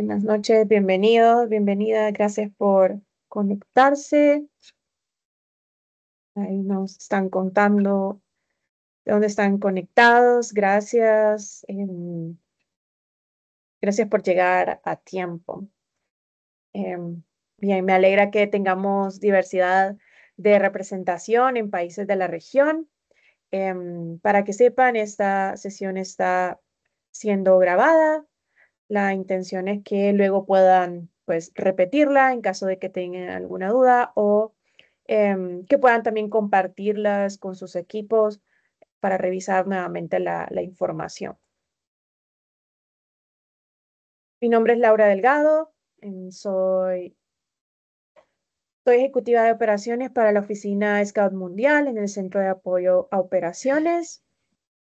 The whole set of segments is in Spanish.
Buenas noches, bienvenidos, bienvenida, gracias por conectarse. Ahí nos están contando de dónde están conectados, gracias. Em, gracias por llegar a tiempo. Em, bien, me alegra que tengamos diversidad de representación en países de la región. Em, para que sepan, esta sesión está siendo grabada la intención es que luego puedan pues repetirla en caso de que tengan alguna duda o em, que puedan también compartirlas con sus equipos para revisar nuevamente la, información. Mi nombre es Laura Delgado, em, soy, soy ejecutiva de operaciones para la oficina Scout Mundial en el Centro de Apoyo a Operaciones.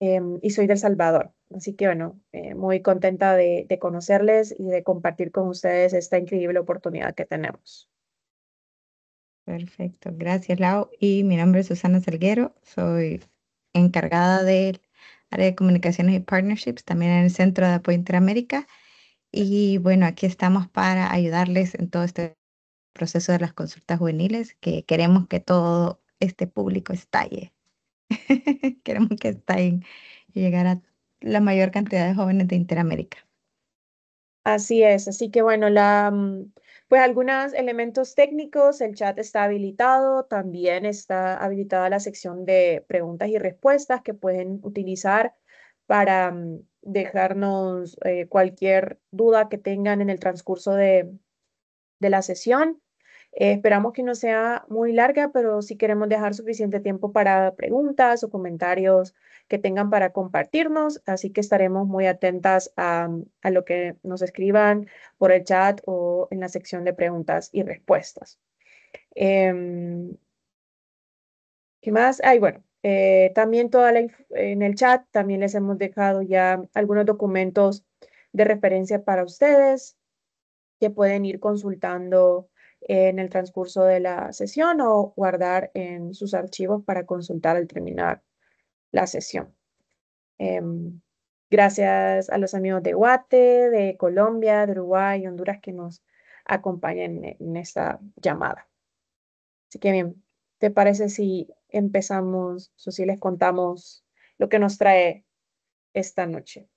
Em, y soy del Salvador. Así que bueno, eh, muy contenta de, de conocerles y de compartir con ustedes esta increíble oportunidad que tenemos. Perfecto, gracias Lau. Y mi nombre es Susana Salguero, soy encargada del área de comunicaciones y partnerships, también en el Centro de Apoyo Interamérica. Y bueno, aquí estamos para ayudarles en todo este proceso de las consultas juveniles, que queremos que todo este público estalle. Queremos que está y llegar a la mayor cantidad de jóvenes de Interamérica. Así es, así que bueno, la, mm, pues algunos elementos técnicos, el chat está habilitado, también está habilitada la sección de preguntas y respuestas que pueden utilizar para mm, dejarnos eh, cualquier duda que tengan en el transcurso de la sesión. Eh, esperamos que no sea muy larga, pero sí queremos dejar suficiente tiempo para preguntas o comentarios que tengan para compartirnos, así que estaremos muy atentas a, a lo que nos escriban por el chat o en la sección de preguntas y respuestas. Em, ¿Qué más? Ay, bueno, eh, también toda en el chat también les hemos dejado ya algunos documentos de referencia para ustedes que pueden ir consultando en el transcurso de la sesión o guardar en sus archivos para consultar al terminar la sesión. Em, gracias a los amigos de Guate, de Colombia, de Uruguay y Honduras que nos acompañan en, en esta llamada. Así que bien, ¿te parece si empezamos, o si les contamos lo que nos trae esta noche?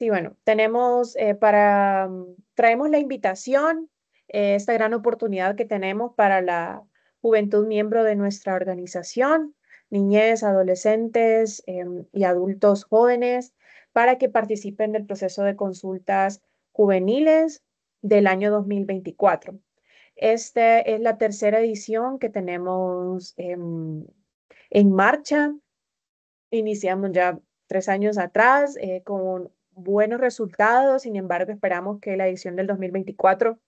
Sí, bueno, tenemos eh, para, mm, traemos la invitación, eh, esta gran oportunidad que tenemos para la juventud miembro de nuestra organización, niñez, adolescentes em, y adultos jóvenes, para que participen del proceso de consultas juveniles del año 2024. Esta es la tercera edición que tenemos em, en marcha. Iniciamos ya tres años atrás eh, con buenos resultados, sin embargo esperamos que la edición del 2024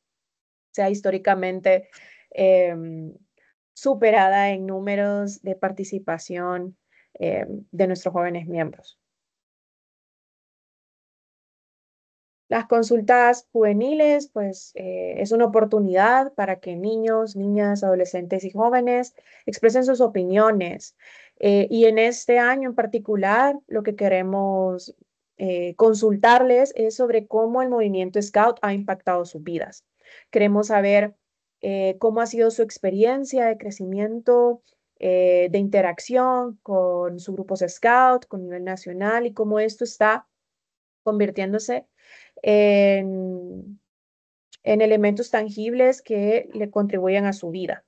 sea históricamente em, superada en números de participación em, de nuestros jóvenes miembros. Las consultas juveniles, pues eh, es una oportunidad para que niños, niñas, adolescentes y jóvenes expresen sus opiniones. Eh, y en este año en particular, lo que queremos eh, consultarles es sobre cómo el movimiento Scout ha impactado sus vidas. Queremos saber eh, cómo ha sido su experiencia de crecimiento, eh, de interacción con sus grupos Scout, con nivel nacional y cómo esto está convirtiéndose en, elementos tangibles que le contribuyan a su vida.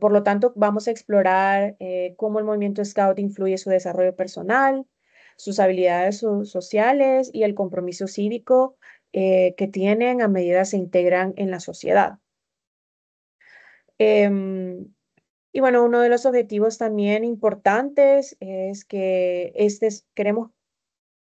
por lo tanto, vamos a explorar cómo el movimiento Scout influye su desarrollo personal, sus habilidades sociales y el compromiso cívico eh, que tienen a medida se integran en la sociedad. Em, y bueno, uno de los objetivos también importantes es que este queremos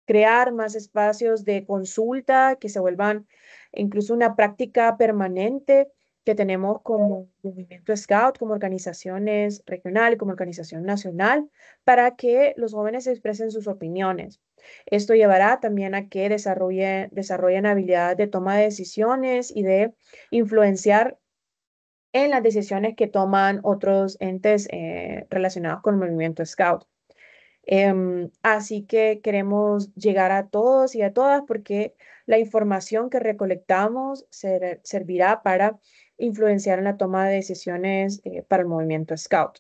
crear más espacios de consulta que se vuelvan incluso una práctica permanente que tenemos como movimiento Scout, como organizaciones regional, como organización nacional, para que los jóvenes expresen sus opiniones. Esto llevará también a que desarrollen, desarrollen habilidades de toma de decisiones y de influenciar en las decisiones que toman otros entes eh, relacionados con el movimiento Scout. Em, así que queremos llegar a todos y a todas porque la información que recolectamos servirá para influenciar en la toma de decisiones eh, para el movimiento Scout.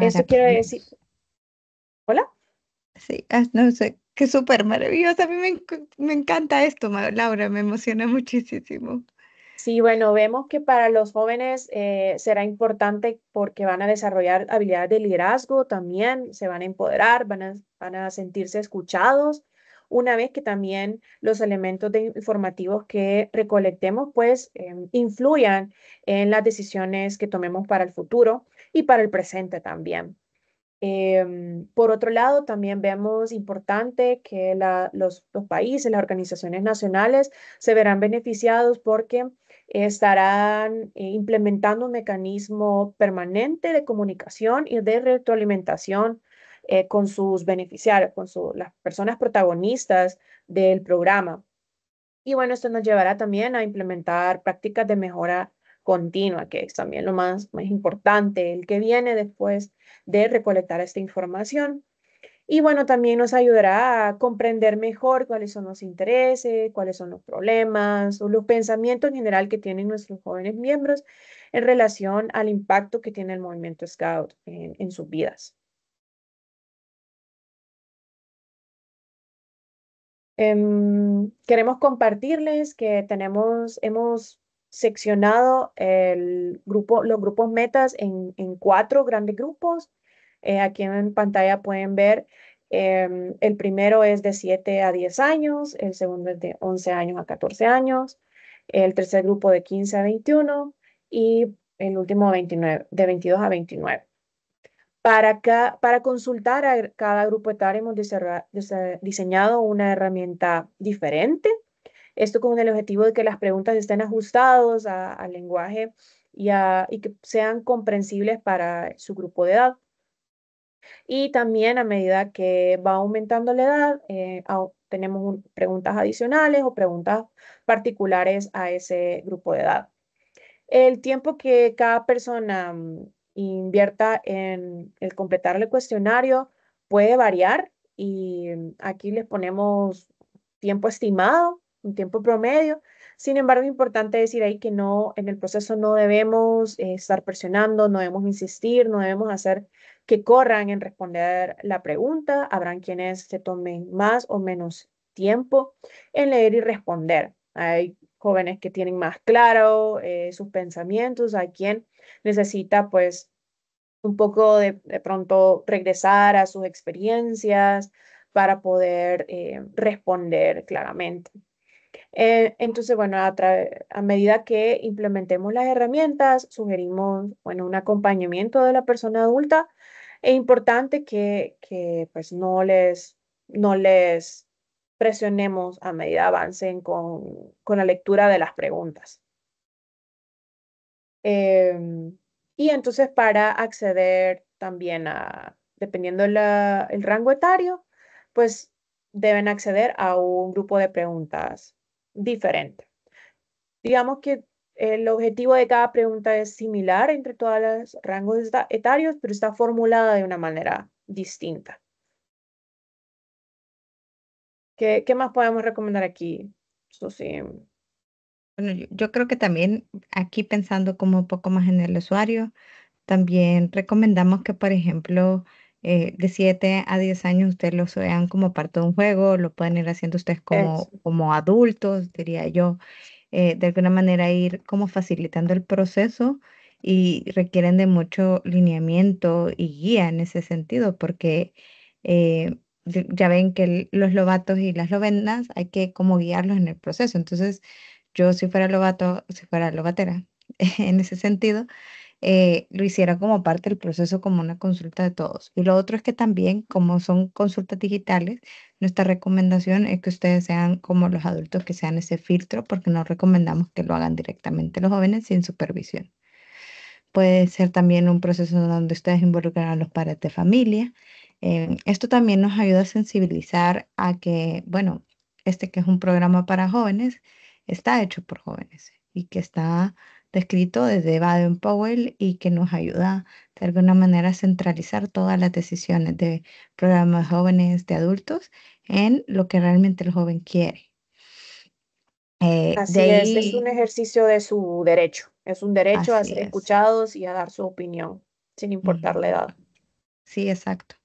Eso quiero decir. ¿Hola? Sí, ah, no sé, qué súper maravilloso. A mí me, me encanta esto, Laura, me emociona muchísimo. Sí, bueno, vemos que para los jóvenes eh, será importante porque van a desarrollar habilidades de liderazgo también, se van a empoderar, van a, van a sentirse escuchados una vez que también los elementos informativos que recolectemos pues em, influyan en las decisiones que tomemos para el futuro y para el presente también. Em, por otro lado, también vemos importante que los, países, las organizaciones nacionales se verán beneficiados porque estarán eh, implementando un mecanismo permanente de comunicación y de retroalimentación eh, con sus beneficiarios, con las personas protagonistas del programa. Y bueno, esto nos llevará también a implementar prácticas de mejora continua, que es también lo más, importante, el que viene después de recolectar esta información. Y bueno, también nos ayudará a comprender mejor cuáles son los intereses, cuáles son los problemas o los pensamientos en general que tienen nuestros jóvenes miembros en relación al impacto que tiene el movimiento Scout en sus vidas. Em, queremos compartirles que tenemos, hemos seccionado el grupo, los grupos metas en, en cuatro grandes grupos. Eh, aquí en pantalla pueden ver, eh, el primero es de 7 a 10 años, el segundo es de 11 años a 14 años, el tercer grupo de 15 a 21 y el último 29, de 22 a 29. Para, consultar a cada grupo etario hemos diseñado una herramienta diferente. Esto con el objetivo de que las preguntas estén ajustadas al lenguaje y, que sean comprensibles para su grupo de edad. Y también a medida que va aumentando la edad, eh, tenemos preguntas adicionales o preguntas particulares a ese grupo de edad. El tiempo que cada persona mm, invierta en el completar el cuestionario. Puede variar y aquí les ponemos tiempo estimado, un tiempo promedio. Sin embargo, es importante decir ahí que no, en el proceso no debemos eh, estar presionando, no debemos insistir, no debemos hacer que corran en responder la pregunta. Habrán quienes se tomen más o menos tiempo en leer y responder. Hay jóvenes que tienen más claro eh, sus pensamientos, hay quien necesita pues un poco de, pronto regresar a sus experiencias para poder eh, responder claramente. Eh, entonces, bueno, a, medida que implementemos las herramientas, sugerimos, bueno, un acompañamiento de la persona adulta. Es importante que, pues no les, no les presionemos a medida avancen con, con la lectura de las preguntas. Em, y entonces para acceder también a, dependiendo del el rango etario, pues deben acceder a un grupo de preguntas diferente. Digamos que el objetivo de cada pregunta es similar entre todos los rangos etarios, pero está formulada de una manera distinta. ¿Qué, más podemos recomendar aquí? So, sí. Bueno, yo, creo que también aquí pensando como un poco más en el usuario, también recomendamos que, por ejemplo, eh, de 7 a 10 años ustedes lo vean como parte de un juego, lo pueden ir haciendo ustedes como, como adultos, diría yo, eh, de alguna manera ir como facilitando el proceso y requieren de mucho lineamiento y guía en ese sentido, porque eh, ya ven que los lobatos y las lobendas hay que como guiarlos en el proceso. Entonces, yo si fuera lobato, si fuera lobatera, en ese sentido, eh, lo hiciera como parte del proceso, como una consulta de todos. Y lo otro es que también, como son consultas digitales, nuestra recomendación es que ustedes sean como los adultos que sean ese filtro, porque no recomendamos que lo hagan directamente los jóvenes sin supervisión. Puede ser también un proceso donde ustedes involucran a los padres de familia. Eh, esto también nos ayuda a sensibilizar a que, bueno, este que es un programa para jóvenes, está hecho por jóvenes y que está descrito desde Baden-Powell y que nos ayuda de alguna manera a centralizar todas las decisiones de programas jóvenes de adultos en lo que realmente el joven quiere. Eh, Así es, es un ejercicio de su derecho, es un derecho a ser escuchados y a dar su opinión, sin importar la edad. Sí, exacto.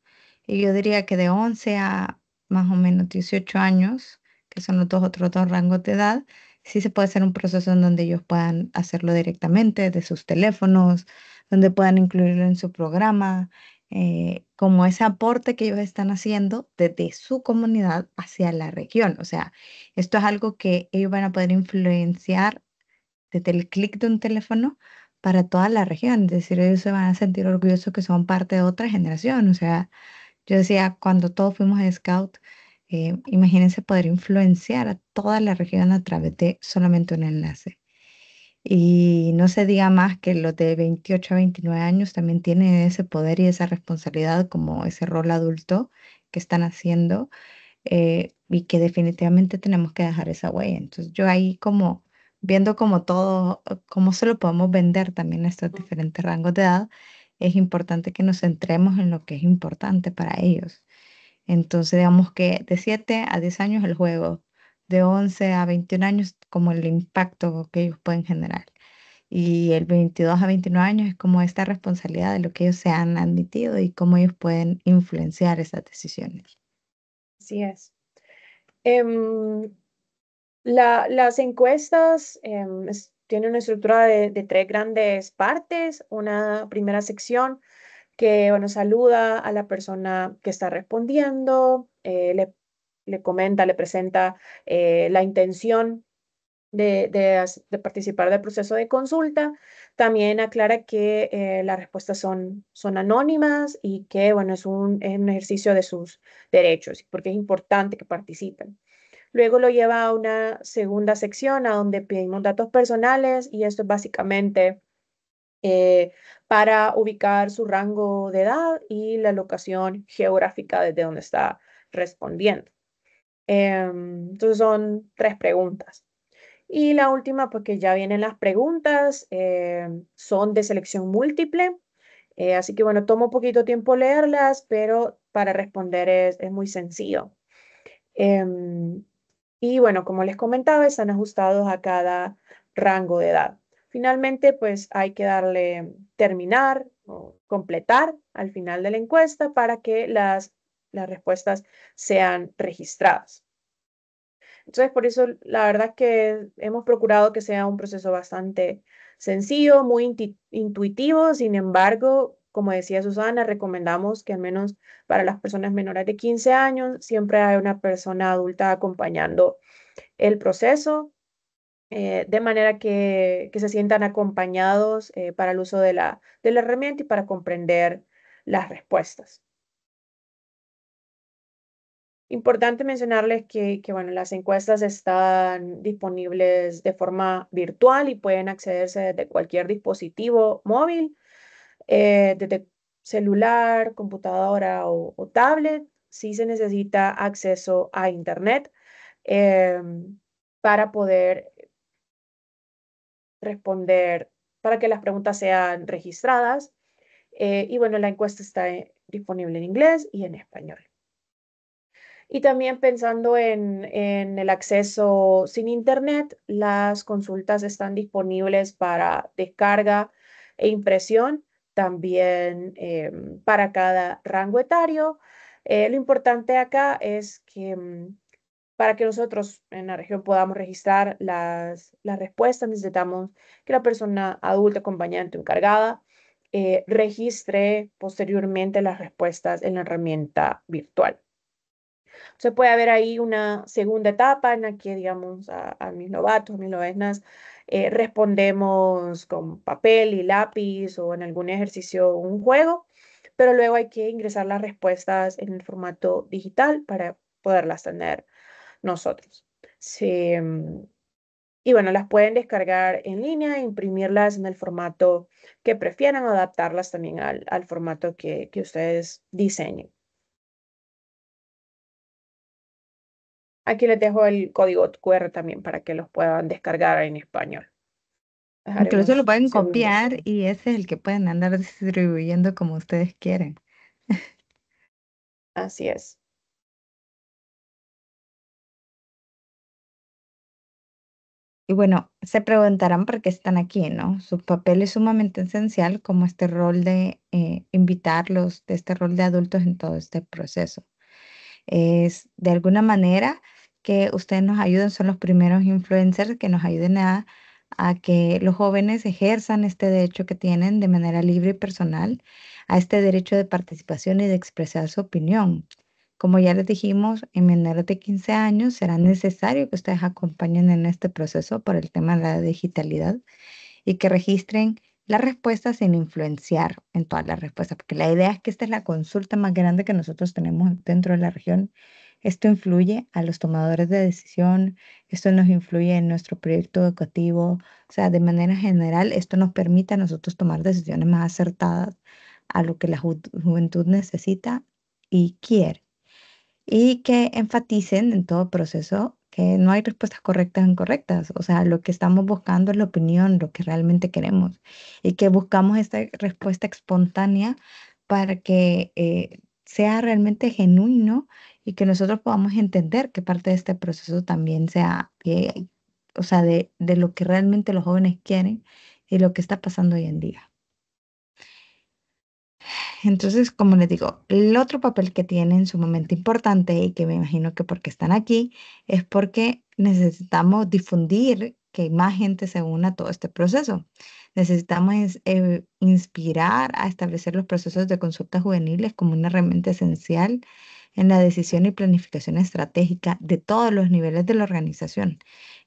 Y yo diría que de 11 a más o menos 18 años, que son los dos otros dos rangos de edad, sí se puede hacer un proceso en donde ellos puedan hacerlo directamente de sus teléfonos, donde puedan incluirlo en su programa, eh, como ese aporte que ellos están haciendo desde su comunidad hacia la región. O sea, esto es algo que ellos van a poder influenciar desde el clic de un teléfono para toda la región. Es decir, ellos se van a sentir orgullosos que son parte de otra generación. O sea, yo decía, cuando todos fuimos a Scout, eh, imagínense poder influenciar a toda la región a través de solamente un enlace. Y no se diga más que los de 28 a 29 años también tienen ese poder y esa responsabilidad como ese rol adulto que están haciendo eh, y que definitivamente tenemos que dejar esa huella. Entonces yo ahí como viendo como todo, cómo se lo podemos vender también a estos diferentes rangos de edad, es importante que nos centremos en lo que es importante para ellos. Entonces, digamos que de 7 a 10 años el juego, de 11 a 21 años como el impacto que ellos pueden generar. Y el 22 a 29 años es como esta responsabilidad de lo que ellos se han admitido y cómo ellos pueden influenciar esas decisiones. Así es. Em, las encuestas em, tienen una estructura de, tres grandes partes. Una primera sección que bueno, saluda a la persona que está respondiendo, eh, le, comenta, le presenta eh, la intención de, participar del proceso de consulta. También aclara que eh, las respuestas son, son anónimas y que bueno, es un, es un ejercicio de sus derechos, porque es importante que participen. Luego lo lleva a una segunda sección a donde pedimos datos personales y esto es básicamente eh, para ubicar su rango de edad y la locación geográfica desde donde está respondiendo. Em, entonces son tres preguntas. Y la última, porque pues, ya vienen las preguntas, em, son de selección múltiple. Eh, así que bueno, tomo poquito tiempo leerlas, pero para responder es, muy sencillo. Em, y bueno, como les comentaba, están ajustados a cada rango de edad. Finalmente, pues hay que darle terminar o completar al final de la encuesta para que las, respuestas sean registradas. Entonces, por eso la verdad que hemos procurado que sea un proceso bastante sencillo, muy intuitivo, sin embargo, como decía Susana, recomendamos que al menos para las personas menores de 15 años siempre hay una persona adulta acompañando el proceso eh, de manera que, se sientan acompañados eh, para el uso de la, herramienta y para comprender las respuestas. Importante mencionarles que, las encuestas están disponibles de forma virtual y pueden accederse desde cualquier dispositivo móvil, eh, desde celular, computadora o, tablet, si se necesita acceso a Internet para poder responder, para que las preguntas sean registradas. Eh, y bueno, la encuesta está eh, disponible en inglés y en español. Y también pensando en, el acceso sin Internet, las consultas están disponibles para descarga e impresión, también eh, para cada rango etario. lo importante acá es que mm, para que nosotros en la región podamos registrar las, las respuestas, necesitamos que la persona adulta, acompañante o encargada eh, registre posteriormente las respuestas en la herramienta virtual. Se puede haber ahí una segunda etapa en la que, digamos, a, mis novatos, a mis novenas, eh, respondemos con papel y lápiz o en algún ejercicio o un juego, pero luego hay que ingresar las respuestas en el formato digital para poderlas tener nosotros. Sí, mm, y bueno, las pueden descargar en línea, imprimirlas en el formato que prefieran, adaptarlas también al, formato que, ustedes diseñen. Aquí les dejo el código QR también para que los puedan descargar en español. Incluso lo pueden copiar y ese es el que pueden andar distribuyendo como ustedes quieren. Así es. Y bueno, se preguntarán por qué están aquí, ¿no? Su papel es sumamente esencial como este rol de eh, invitarlos, de este rol de adultos en todo este proceso. Es de alguna manera que ustedes nos ayuden, son los primeros influencers que nos ayuden a, a que los jóvenes ejerzan este derecho que tienen de manera libre y personal, a este derecho de participación y de expresar su opinión. Como ya les dijimos, en menores de 15 años será necesario que ustedes acompañen en este proceso por el tema de la digitalidad y que registren las respuestas sin influenciar en todas las respuestas, porque la idea es que esta es la consulta más grande que nosotros tenemos dentro de la región. Esto influye a los tomadores de decisión, esto nos influye en nuestro proyecto educativo, o sea, de manera general, esto nos permite a nosotros tomar decisiones más acertadas a lo que la juventud necesita y quiere y que enfaticen en todo proceso que no hay respuestas correctas o incorrectas. O sea, lo que estamos buscando es la opinión, lo que realmente queremos y que buscamos esta respuesta espontánea para que eh, sea realmente genuino y que nosotros podamos entender que parte de este proceso también sea, o sea, de lo que realmente los jóvenes quieren y lo que está pasando hoy en día. Entonces, como les digo, el otro papel que tienen sumamente importante y que me imagino que porque están aquí es porque necesitamos difundir que más gente se una a todo este proceso. Necesitamos eh, inspirar a establecer los procesos de consultas juveniles como una herramienta esencial en la decisión y planificación estratégica de todos los niveles de la organización.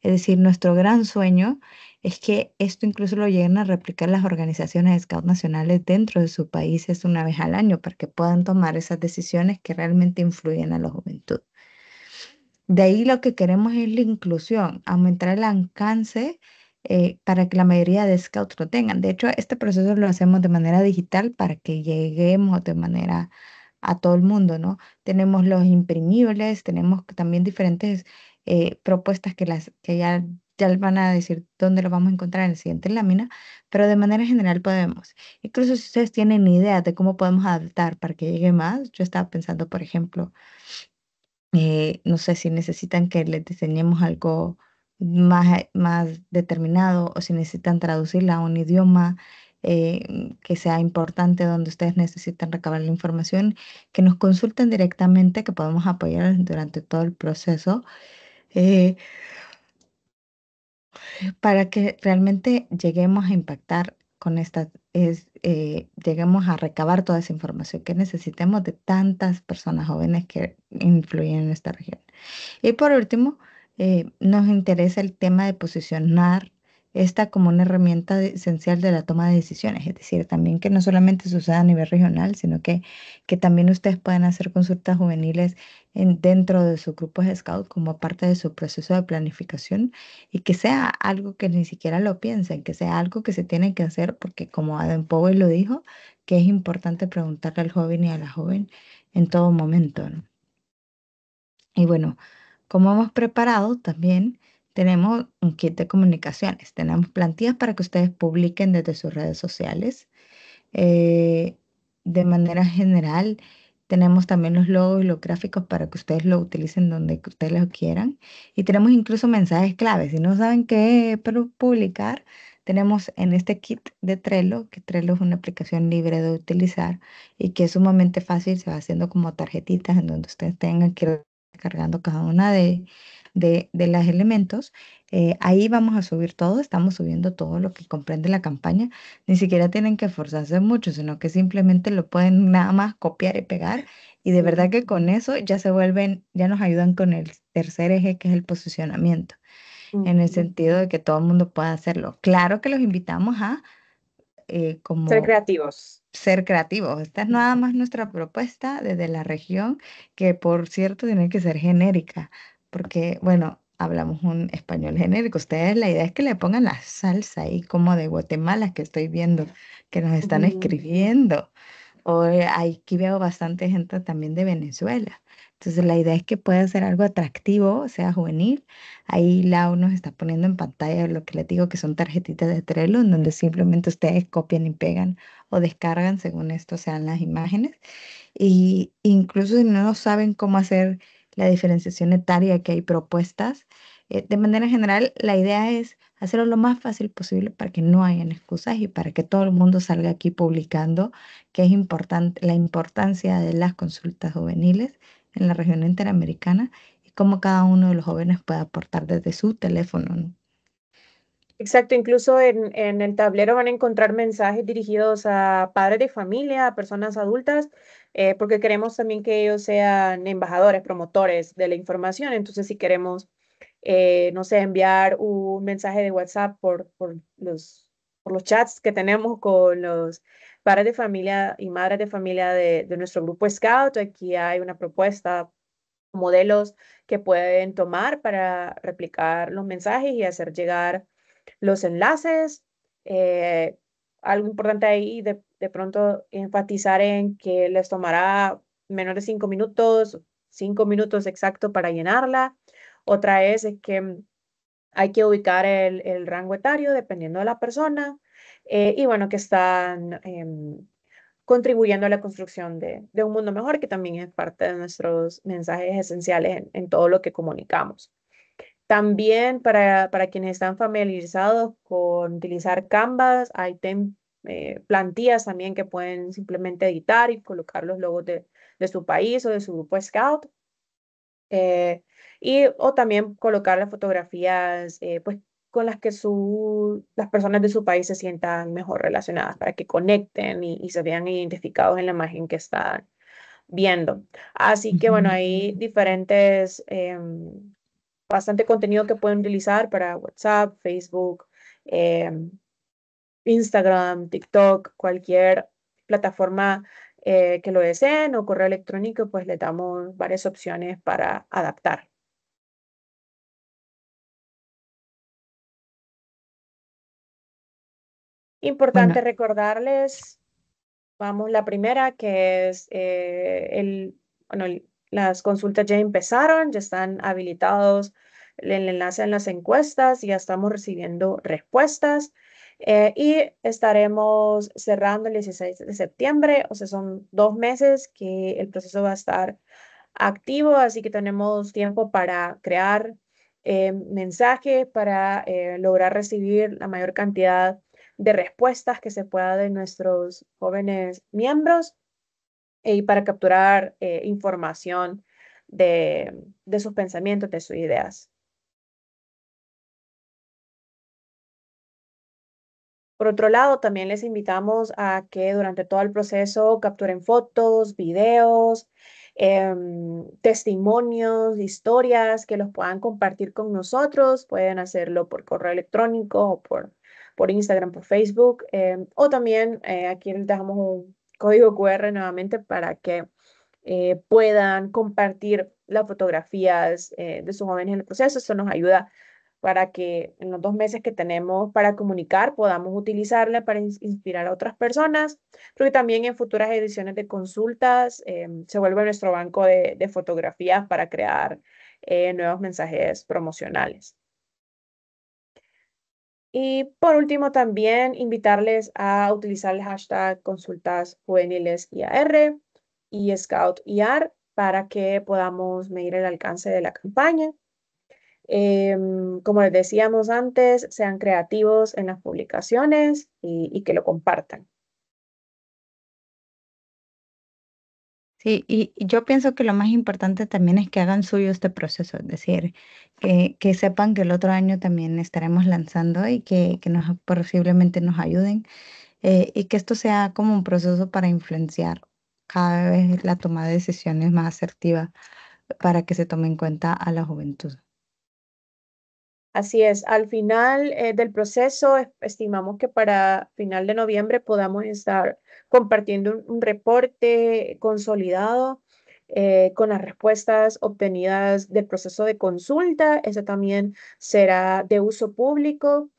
Es decir, nuestro gran sueño es que esto incluso lo lleguen a replicar las organizaciones de Scout nacionales dentro de sus países una vez al año para que puedan tomar esas decisiones que realmente influyen a la juventud. De ahí lo que queremos es la inclusión, aumentar el alcance eh, para que la mayoría de Scouts lo tengan. De hecho, este proceso lo hacemos de manera digital para que lleguemos de manera a todo el mundo, ¿no? Tenemos los imprimibles, tenemos también diferentes eh, propuestas que, las, que ya, ya van a decir dónde lo vamos a encontrar en la siguiente lámina, pero de manera general podemos. Incluso si ustedes tienen ideas de cómo podemos adaptar para que llegue más, yo estaba pensando, por ejemplo, eh, no sé si necesitan que les diseñemos algo más, más determinado o si necesitan traducirla a un idioma. Eh, que sea importante, donde ustedes necesiten recabar la información, que nos consulten directamente, que podemos apoyar durante todo el proceso. Eh, para que realmente lleguemos a impactar con esta, es, eh, lleguemos a recabar toda esa información que necesitemos de tantas personas jóvenes que influyen en esta región. Y por último, nos interesa el tema de posicionar esta como una herramienta esencial de la toma de decisiones, es decir, también que no solamente suceda a nivel regional, sino que, que también ustedes pueden hacer consultas juveniles en, dentro de sus grupos scout como parte de su proceso de planificación y que sea algo que ni siquiera lo piensen, que sea algo que se tiene que hacer porque como Adam Powell lo dijo, que es importante preguntarle al joven y a la joven en todo momento. Y bueno, como hemos preparado también, tenemos un kit de comunicaciones, tenemos plantillas para que ustedes publiquen desde sus redes sociales. Eh, de manera general, tenemos también los logos y los gráficos para que ustedes lo utilicen donde ustedes lo quieran. Y tenemos incluso mensajes claves. Si no saben qué publicar, tenemos en este kit de Trello, que Trello es una aplicación libre de utilizar y que es sumamente fácil, se va haciendo como tarjetitas en donde ustedes tengan que ir cargando cada una de, de, de los elementos. Eh, ahí vamos a subir todo, estamos subiendo todo lo que comprende la campaña. Ni siquiera tienen que esforzarse mucho, sino que simplemente lo pueden nada más copiar y pegar. Y de verdad que con eso ya se vuelven, ya nos ayudan con el tercer eje que es el posicionamiento, en el sentido de que todo el mundo pueda hacerlo. Claro que los invitamos a eh, como ser creativos. Ser creativos. Esta es nada más nuestra propuesta desde la región, que por cierto tiene que ser genérica porque, bueno, hablamos un español genérico. Ustedes la idea es que le pongan la salsa ahí, como de Guatemala, que estoy viendo, que nos están escribiendo. O aquí veo bastante gente también de Venezuela. Entonces la idea es que pueda ser algo atractivo, sea juvenil. Ahí Lau nos está poniendo en pantalla lo que les digo que son tarjetitas de Trello, en donde simplemente ustedes copian y pegan o descargan según esto sean las imágenes. Y incluso si no saben cómo hacer la diferenciación etaria que hay propuestas. Eh, de manera general, la idea es hacerlo lo más fácil posible para que no hayan excusas y para que todo el mundo salga aquí publicando que es importante la importancia de las consultas juveniles en la región interamericana y cómo cada uno de los jóvenes puede aportar desde su teléfono. Exacto, incluso en, el tablero van a encontrar mensajes dirigidos a padres de familia, a personas adultas, eh, porque queremos también que ellos sean embajadores, promotores de la información. Entonces, si queremos, eh, no sé, enviar un mensaje de WhatsApp por, por, los, por los chats que tenemos con los padres de familia y madres de familia de, de nuestro grupo Scout, aquí hay una propuesta modelos que pueden tomar para replicar los mensajes y hacer llegar los enlaces. Eh, algo importante ahí, de, pronto enfatizar en que les tomará menos de cinco minutos, cinco minutos exacto para llenarla. Otra es, es que mm, hay que ubicar el, el, rango etario dependiendo de la persona eh, y bueno, que están em, contribuyendo a la construcción de, un mundo mejor, que también es parte de nuestros mensajes esenciales en todo lo que comunicamos. También para, quienes están familiarizados con utilizar Canvas, hay eh, plantillas también que pueden simplemente editar y colocar los logos de, su país o de su grupo Scout. Eh, y, o también colocar las fotografías eh, pues, con las que las personas de su país se sientan mejor relacionadas para que conecten y, se vean identificados en la imagen que están viendo. Así que bueno, hay diferentes em, bastante contenido que pueden utilizar para WhatsApp, Facebook, em, Instagram, TikTok, cualquier plataforma eh, que lo deseen o correo electrónico, pues le damos varias opciones para adaptar. Importante recordarles, vamos, la primera que es eh, el, el las consultas ya empezaron, ya están habilitados el enlace en las encuestas, ya estamos recibiendo respuestas eh, y estaremos cerrando el 16 de septiembre, o sea, son dos meses que el proceso va a estar activo, así que tenemos tiempo para crear eh, mensajes, para eh, lograr recibir la mayor cantidad de respuestas que se pueda de nuestros jóvenes miembros y para capturar eh, información de, sus pensamientos, de sus ideas. Por otro lado, también les invitamos a que durante todo el proceso capturen fotos, videos, em, testimonios, historias que los puedan compartir con nosotros. Pueden hacerlo por correo electrónico o por, Instagram, por Facebook. Em, o también eh, aquí les dejamos un, código QR nuevamente para que eh, puedan compartir las fotografías eh, de sus jóvenes en el proceso. Eso nos ayuda para que en los dos meses que tenemos para comunicar podamos utilizarla para inspirar a otras personas, pero también en futuras ediciones de consultas eh, se vuelve nuestro banco de fotografías para crear nuevos mensajes promocionales. Y por último, también invitarles a utilizar el hashtag consultas juveniles IAR y Scout para que podamos medir el alcance de la campaña. Em, como les decíamos antes, sean creativos en las publicaciones y que lo compartan. Sí, y, yo pienso que lo más importante también es que hagan suyo este proceso, es decir, que, sepan que el otro año también estaremos lanzando y que, nos, posiblemente nos ayuden eh, y que esto sea como un proceso para influenciar cada vez la toma de decisiones más asertiva para que se tome en cuenta a la juventud. Así es, al final eh, del proceso estimamos que para final de noviembre podamos estar compartiendo un, reporte consolidado eh, con las respuestas obtenidas del proceso de consulta. Eso también será de uso público.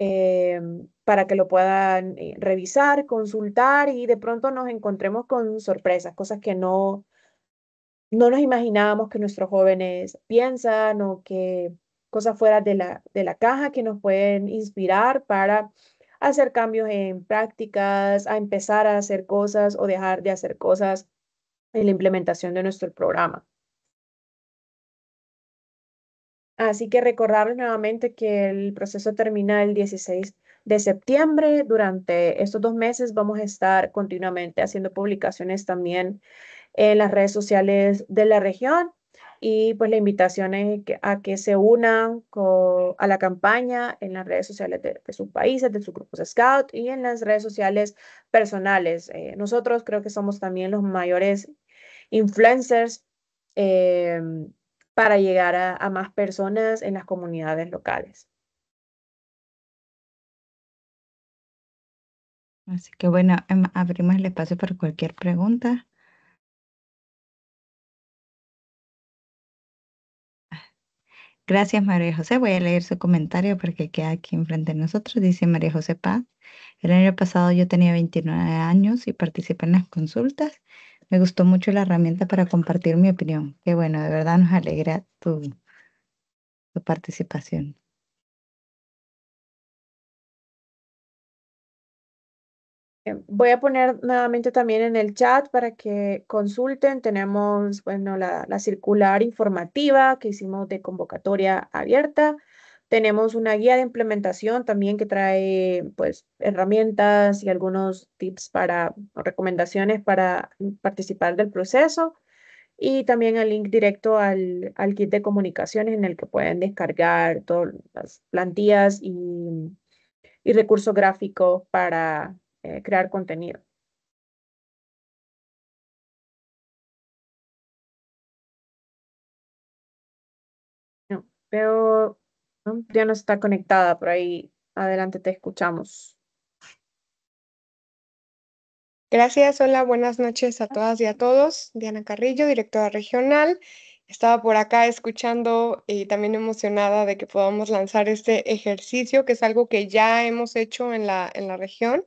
Eh, para que lo puedan eh, revisar, consultar y de pronto nos encontremos con sorpresas, cosas que no, no nos imaginábamos que nuestros jóvenes piensan o que cosas fuera de la, de la caja que nos pueden inspirar para hacer cambios en prácticas, a empezar a hacer cosas o dejar de hacer cosas en la implementación de nuestro programa. Así que recordarles nuevamente que el proceso termina el 16 de septiembre. Durante estos dos meses vamos a estar continuamente haciendo publicaciones también en las redes sociales de la región y pues la invitación es a que se unan a la campaña en las redes sociales de, sus países, de sus grupos Scout y en las redes sociales personales. Eh, nosotros creo que somos también los mayores influencers em, para llegar a más personas en las comunidades locales. Así que bueno, em, abrimos el espacio para cualquier pregunta. Gracias, María José. Voy a leer su comentario porque queda aquí enfrente de nosotros. Dice María José Paz. El año pasado yo tenía 29 años y participé en las consultas. Me gustó mucho la herramienta para compartir mi opinión. Qué bueno, de verdad nos alegra tu, tu participación. Eh, voy a poner nuevamente también en el chat para que consulten. Tenemos, bueno, la, circular informativa que hicimos de convocatoria abierta. Tenemos una guía de implementación también que trae, pues, herramientas y algunos tips para, recomendaciones para participar del proceso. Y también el link directo al, al kit de comunicaciones en el que pueden descargar todas las plantillas y, y recursos gráficos para eh, crear contenido. No, ya no está conectada por ahí. Adelante, te escuchamos. Gracias, hola, buenas noches a todas y a todos. Diana Carrillo, directora regional. Estaba por acá escuchando y también emocionada de que podamos lanzar este ejercicio, que es algo que ya hemos hecho en la región,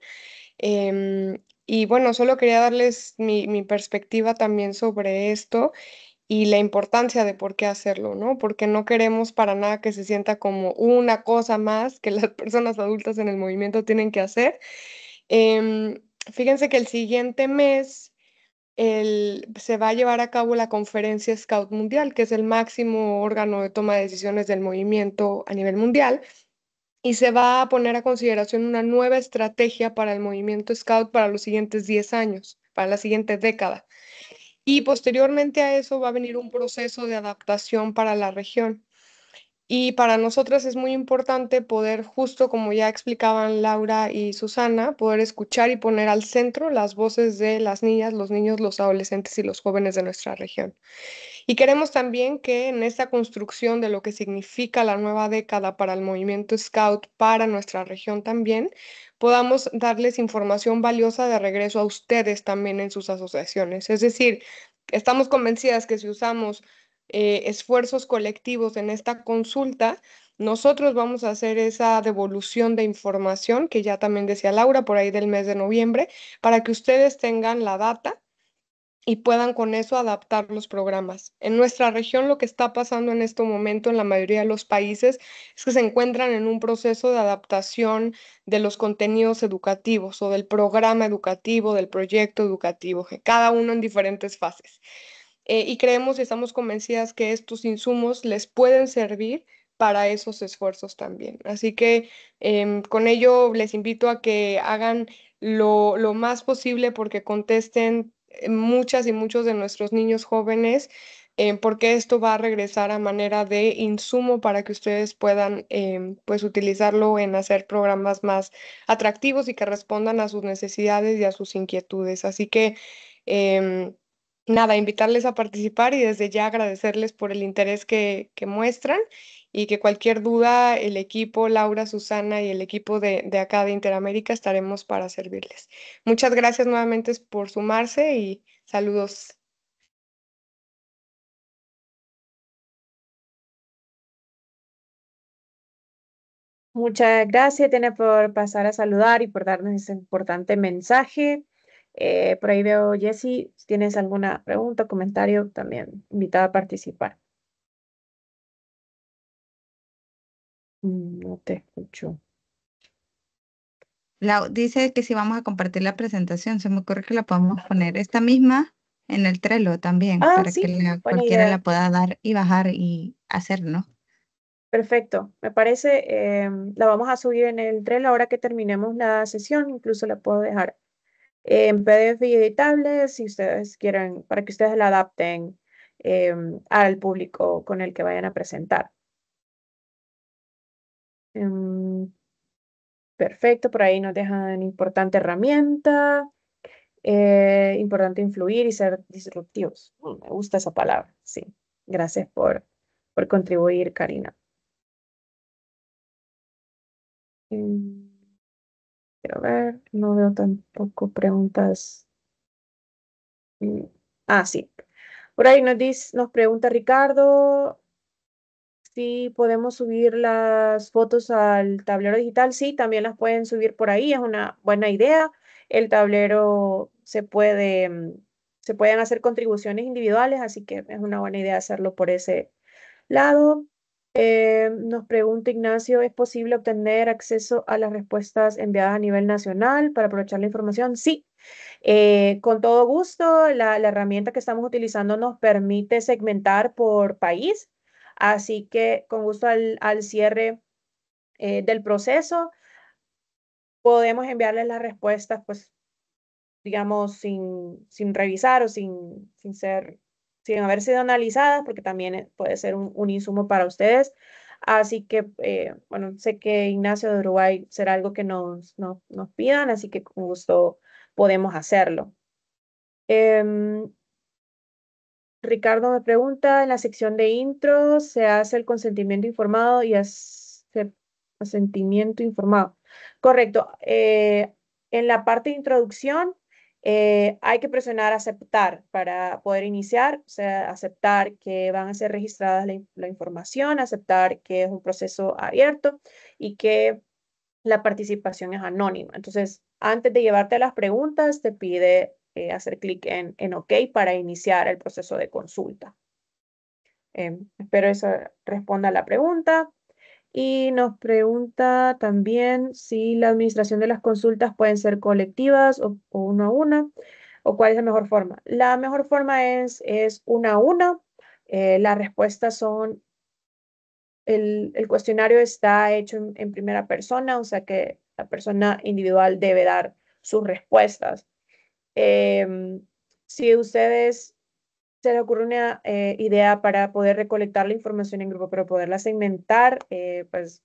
Em, y bueno, solo quería darles mi, perspectiva también sobre esto y la importancia de por qué hacerlo, ¿no? Porque no queremos para nada que se sienta como una cosa más que las personas adultas en el movimiento tienen que hacer. Em, fíjense que el siguiente mes se va a llevar a cabo la conferencia Scout Mundial, que es el máximo órgano de toma de decisiones del movimiento a nivel mundial, y se va a poner a consideración una nueva estrategia para el movimiento Scout para los siguientes 10 años, para la siguiente década. Y posteriormente a eso va a venir un proceso de adaptación para la región. Y para nosotras es muy importante poder, justo como ya explicaban Laura y Susana, poder escuchar y poner al centro las voces de las niñas, los niños, los adolescentes y los jóvenes de nuestra región. Y queremos también que en esta construcción de lo que significa la nueva década para el movimiento Scout, para nuestra región también, podamos darles información valiosa de regreso a ustedes también en sus asociaciones. Es decir, estamos convencidas que si usamos eh, esfuerzos colectivos en esta consulta, nosotros vamos a hacer esa devolución de información que ya también decía Laura por ahí del mes de noviembre, para que ustedes tengan la data y puedan con eso adaptar los programas. En nuestra región lo que está pasando en este momento en la mayoría de los países es que se encuentran en un proceso de adaptación de los contenidos educativos o del programa educativo, del proyecto educativo, cada uno en diferentes fases. Eh, y creemos y estamos convencidas que estos insumos les pueden servir para esos esfuerzos también. Así que em, con ello les invito a que hagan lo, lo, más posible porque contesten muchas y muchos de nuestros niños jóvenes, eh, porque esto va a regresar a manera de insumo para que ustedes puedan eh, pues utilizarlo en hacer programas más atractivos y que respondan a sus necesidades y a sus inquietudes. Así que em, nada, invitarles a participar y desde ya agradecerles por el interés que, muestran y que cualquier duda, el equipo, Laura, Susana y el equipo de, acá de Interamérica estaremos para servirles. Muchas gracias nuevamente por sumarse y saludos. Muchas gracias, Tene, por pasar a saludar y por darnos ese importante mensaje. Eh, por ahí veo, Jessy, si tienes alguna pregunta, o comentario, también invitada a participar. Mm, no te escucho. dice que si vamos a compartir la presentación, se me ocurre que la podemos poner esta misma en el Trello también, ah, para que cualquiera la pueda dar y bajar y hacer, ¿no? Perfecto, me parece, em, la vamos a subir en el Trello ahora que terminemos la sesión, incluso la puedo dejar en PDF y editable si ustedes quieren, para que ustedes la adapten em, al público con el que vayan a presentar. Em, perfecto, por ahí nos dejan importante herramienta, eh, importante influir y ser disruptivos. Mm, me gusta esa palabra, sí. Gracias por, contribuir, Karina. Em, Quiero ver, no veo tampoco preguntas. Mm, ah, sí. Por ahí nos, nos pregunta Ricardo si podemos subir las fotos al tablero digital. Sí, también las pueden subir por ahí, es una buena idea. El tablero se puede, mm, se pueden hacer contribuciones individuales, así que es una buena idea hacerlo por ese lado. Eh, nos pregunta Ignacio, ¿es posible obtener acceso a las respuestas enviadas a nivel nacional para aprovechar la información? Sí, eh, con todo gusto, la, herramienta que estamos utilizando nos permite segmentar por país, así que con gusto al, cierre eh, del proceso podemos enviarles las respuestas, pues, digamos, sin, revisar o sin ser sin haber sido analizadas, porque también eh, puede ser un, un insumo para ustedes. Así que, eh, bueno, sé que Ignacio de Uruguay será algo que nos, nos, nos pidan, así que con gusto podemos hacerlo. Em, Ricardo me pregunta, en la sección de intro se hace el consentimiento informado y hace consentimiento informado. Correcto. Eh, en la parte de introducción eh, hay que presionar aceptar para poder iniciar, o sea, aceptar que van a ser registradas la, información, aceptar que es un proceso abierto y que la participación es anónima. Entonces, antes de llevarte a las preguntas, te pide eh, hacer clic en, OK para iniciar el proceso de consulta. Em, espero eso responda a la pregunta. Y nos pregunta también si la administración de las consultas pueden ser colectivas o, uno a una, o cuál es la mejor forma. La mejor forma es, es una a una. Eh, las respuestas son, el, cuestionario está hecho en, primera persona, o sea que la persona individual debe dar sus respuestas. Em, si ustedes se le ocurre una eh, idea para poder recolectar la información en grupo, pero poderla segmentar, eh, pues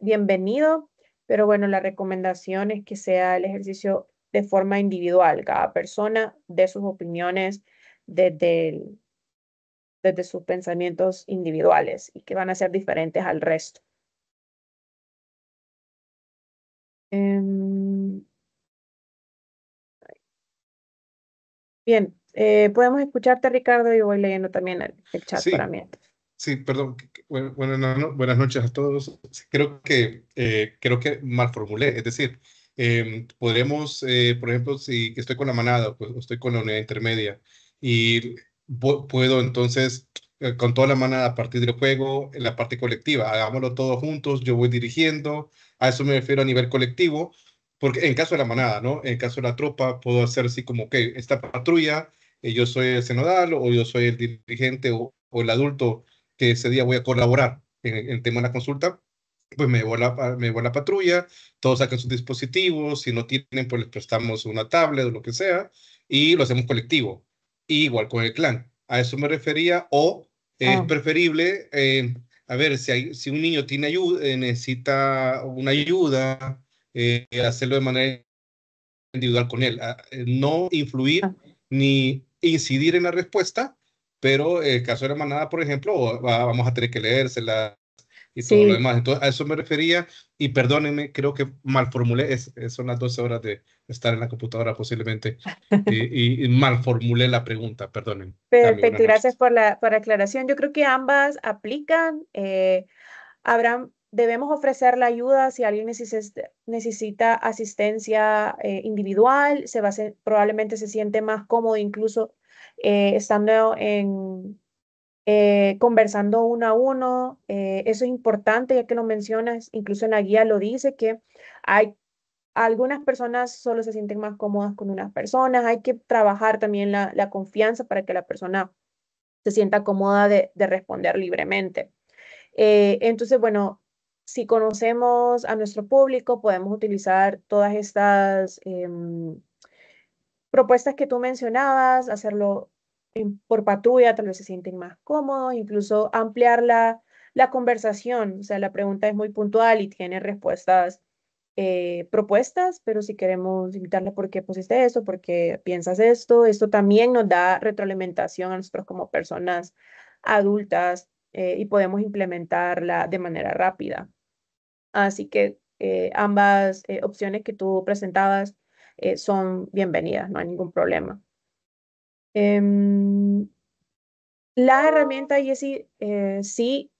bienvenido. Pero bueno, la recomendación es que sea el ejercicio de forma individual, cada persona de sus opiniones, desde, desde sus pensamientos individuales y que van a ser diferentes al resto. Em, Bien, eh, podemos escucharte, Ricardo, y voy leyendo también el, chat sí. para mí Sí, perdón. buenas noches a todos. Creo que, eh, creo que mal formulé. Es decir, em, eh, podremos, por ejemplo, si estoy con la manada o estoy con la unidad intermedia y puedo entonces eh, con toda la manada a partir del juego, en la parte colectiva, hagámoslo todos juntos, yo voy dirigiendo, a eso me refiero a nivel colectivo, porque en caso de la manada, ¿no? En caso de la tropa, puedo hacer así como, ok, esta patrulla eh, yo soy el senodal o yo soy el dirigente o, el adulto que ese día voy a colaborar en, el tema de la consulta, pues me voy la, me la patrulla, todos sacan sus dispositivos, si no tienen, pues les prestamos una tablet o lo que sea, y lo hacemos colectivo. igual con el clan. A eso me refería, o es ah. preferible, eh, a ver, si, hay, si un niño tiene ayuda, eh, necesita una ayuda, hacerlo de manera individual con él, no influir ah. ni incidir en la respuesta, pero el eh, caso de la manada, por ejemplo, ah, vamos a tener que leérsela y todo lo demás. Entonces, a eso me refería y perdónenme, creo que mal formulé, es, son las 12 horas de estar en la computadora posiblemente y, y, mal formulé la pregunta, perdónenme. Perfecto, gracias por la por aclaración. Yo creo que ambas aplican. Eh, habrán debemos ofrecer la ayuda si alguien necesita asistencia eh, individual, se va a probablemente se siente más cómodo incluso eh, estando en, eh, conversando uno a uno. eso es importante ya que lo mencionas, incluso en la guía lo dice que hay algunas personas solo se sienten más cómodas con unas personas, hay que trabajar también la, la confianza para que la persona se sienta cómoda de, de responder libremente. entonces, bueno, si conocemos a nuestro público, podemos utilizar todas estas em, propuestas que tú mencionabas, hacerlo por patrulla, tal vez se sienten más cómodos, incluso ampliar la, la, conversación. O sea, la pregunta es muy puntual y tiene respuestas eh, propuestas, pero si queremos invitarle por qué pusiste esto, por qué piensas esto, esto también nos da retroalimentación a nosotros como personas adultas eh, y podemos implementarla de manera rápida. Así que eh, ambas eh, opciones que tú presentabas eh, son bienvenidas, no hay ningún problema. Em, la herramienta Yesi sí,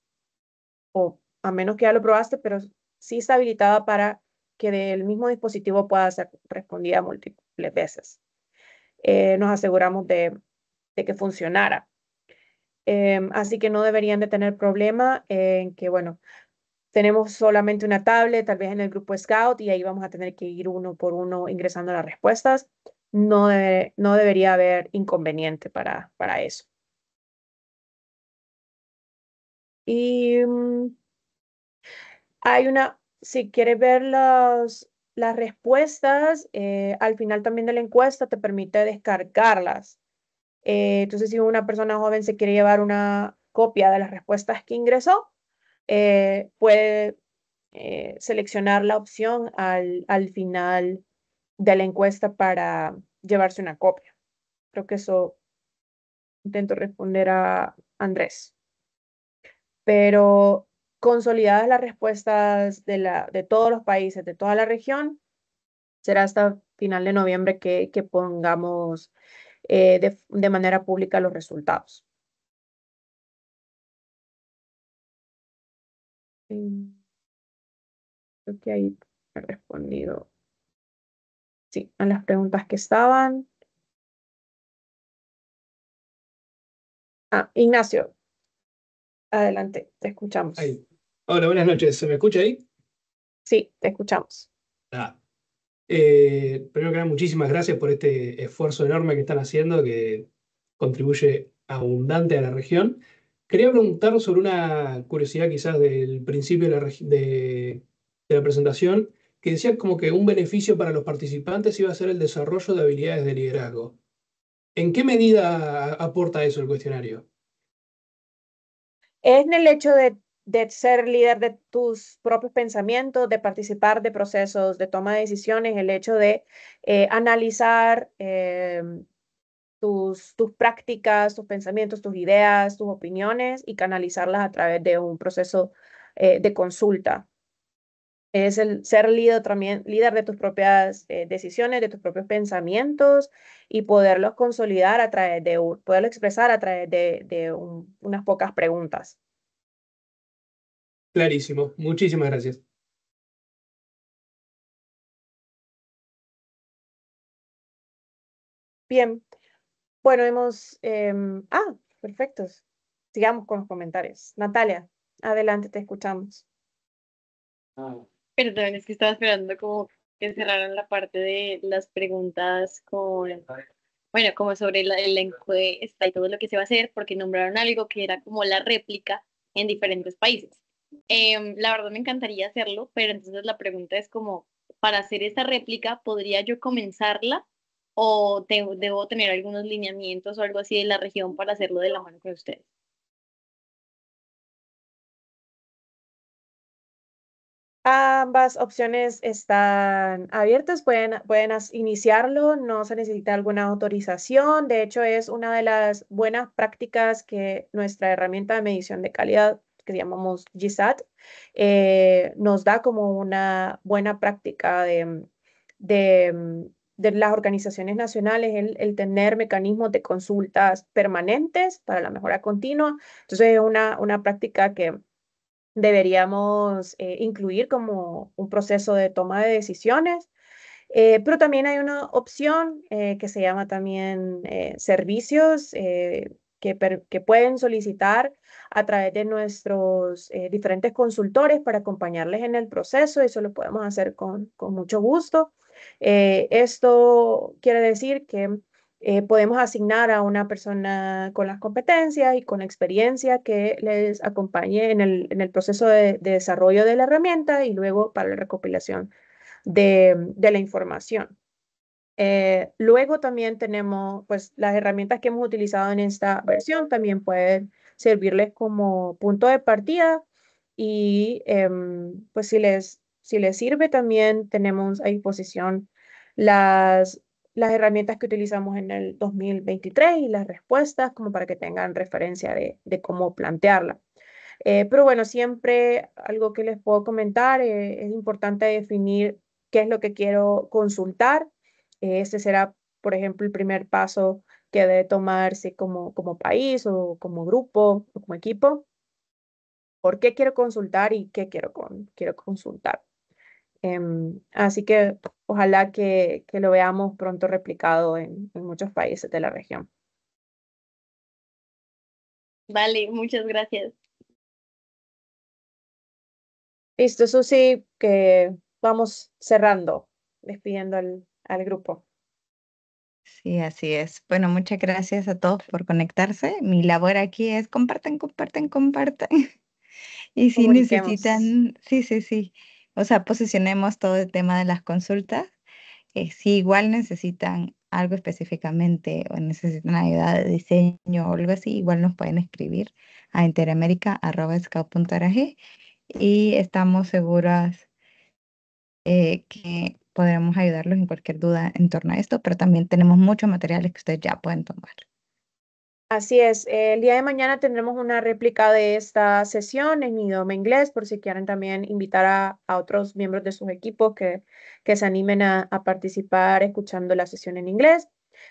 o a menos que ya lo probaste, pero sí está habilitada para que del mismo dispositivo pueda ser respondida múltiples veces. nos aseguramos de, de que funcionara. Em, así que no deberían de tener problema en que, bueno, tenemos solamente una tablet, tal vez en el grupo Scout, y ahí vamos a tener que ir uno por uno ingresando las respuestas. No, no debería haber inconveniente para, para eso. Y mm, hay una, si quieres ver las, las respuestas, eh, al final también de la encuesta te permite descargarlas. Eh, entonces, si una persona joven se quiere llevar una copia de las respuestas que ingresó, eh, puede eh, seleccionar la opción al, final de la encuesta para llevarse una copia. Creo que eso intento responder a Andrés. Pero consolidadas las respuestas de, la, de todos los países, de toda la región, será hasta final de noviembre que, pongamos eh, de manera pública los resultados. creo que ahí he respondido. Sí, a las preguntas que estaban. Ah, Ignacio, adelante, te escuchamos. Hola, buenas noches. ¿Se me escucha ahí? Sí, te escuchamos. Ah. Eh, primero que nada, muchísimas gracias por este esfuerzo enorme que están haciendo, que contribuye abundante a la región. Quería preguntar sobre una curiosidad quizás del principio de la, presentación, que decía como que un beneficio para los participantes iba a ser el desarrollo de habilidades de liderazgo. ¿En qué medida aporta eso el cuestionario? Es en el hecho de, ser líder de tus propios pensamientos, de participar de procesos de toma de decisiones, el hecho de eh, analizar eh, tus, prácticas, tus pensamientos, tus ideas, tus opiniones y canalizarlas a través de un proceso eh, de consulta. Es el ser líder también, líder de tus propias eh, decisiones, de tus propios pensamientos y poderlos consolidar a través de, poderlo expresar a través de, unas pocas preguntas. Clarísimo, muchísimas gracias. Bien, bueno, hemos... Em, ah, perfectos. Sigamos con los comentarios. Natalia, adelante, te escuchamos. Ah. Pero también es que estaba esperando como que cerraran la parte de las preguntas con, bueno, como sobre la, encuesta y todo lo que se va a hacer, porque nombraron algo que era como la réplica en diferentes países. Em, la verdad me encantaría hacerlo, pero entonces la pregunta es como, para hacer esa réplica, ¿podría yo comenzarla o debo tener algunos lineamientos o algo así de la región para hacerlo de la mano con ustedes. Ambas opciones están abiertas, pueden, iniciarlo, no se necesita alguna autorización. De hecho, es una de las buenas prácticas que nuestra herramienta de medición de calidad, que llamamos GSAT, eh, nos da como una buena práctica de de las organizaciones nacionales el, tener mecanismos de consultas permanentes para la mejora continua. Entonces es una, práctica que deberíamos eh, incluir como un proceso de toma de decisiones. Eh, pero también hay una opción eh, que se llama también servicios que, pueden solicitar a través de nuestros diferentes consultores para acompañarles en el proceso. Eso lo podemos hacer con mucho gusto. Eh, esto quiere decir que eh, podemos asignar a una persona con las competencias y con experiencia que les acompañe en el, proceso de, desarrollo de la herramienta y luego para la recopilación de, la información. Eh, luego también tenemos pues las herramientas que hemos utilizado en esta versión también pueden servirles como punto de partida y em, pues si les si les sirve, también tenemos a disposición las, las herramientas que utilizamos en el 2023 y las respuestas como para que tengan referencia de, de cómo plantearla. Eh, pero bueno, siempre algo que les puedo comentar, eh, es importante definir qué es lo que quiero consultar. Eh, ese este será, por ejemplo, el primer paso que debe tomarse como, como país o como grupo o como equipo. ¿Por qué quiero consultar y qué quiero, con, quiero consultar? Em, así que ojalá que, lo veamos pronto replicado en, muchos países de la región. Vale, muchas gracias. Listo, Susi, que vamos cerrando, despidiendo al, al grupo. Sí, así es. Bueno, muchas gracias a todos por conectarse. Mi labor aquí es comparten, comparten, comparten Y si necesitan, sí, sí, sí o sea, posicionemos todo el tema de las consultas. Eh, si igual necesitan algo específicamente o necesitan ayuda de diseño o algo así, igual nos pueden escribir a interamerica.scout.org y estamos seguras eh, que podremos ayudarlos en cualquier duda en torno a esto, pero también tenemos muchos materiales que ustedes ya pueden tomar. Así es, el día de mañana tendremos una réplica de esta sesión en idioma inglés, por si quieren también invitar a, otros miembros de sus equipos que, que se animen a, participar escuchando la sesión en inglés.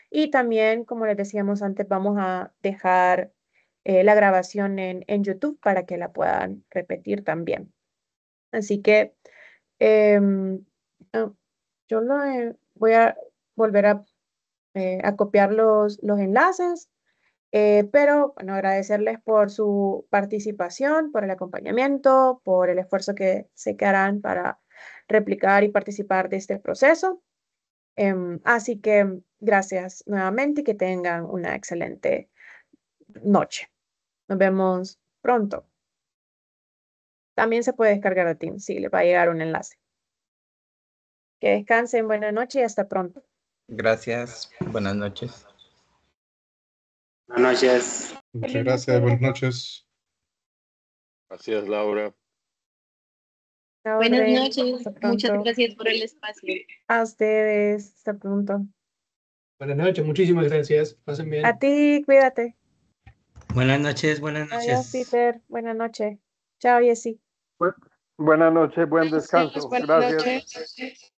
Y también, como les decíamos antes, vamos a dejar eh, la grabación en, en, YouTube para que la puedan repetir también. Así que em, ah, yo lo, eh, voy a volver a, eh, a copiar los, los enlaces eh, pero bueno, agradecerles por su participación, por el acompañamiento, por el esfuerzo que se que harán para replicar y participar de este proceso. Em, así que gracias nuevamente y que tengan una excelente noche. Nos vemos pronto. También se puede descargar a Teams, sí, les va a llegar un enlace. Que descansen, buena noche y hasta pronto. Gracias, buenas noches. Buenas noches. Muchas gracias, buenas noches. Gracias, Laura. Buenas noches, muchas gracias por el espacio. A ustedes, hasta pronto. Buenas noches, muchísimas gracias. Pasen bien. A ti, cuídate. Buenas noches, buenas noches. Adiós, Peter. Buenas noches. Chao, Jessy. buenas noches, buen descanso. Gracias.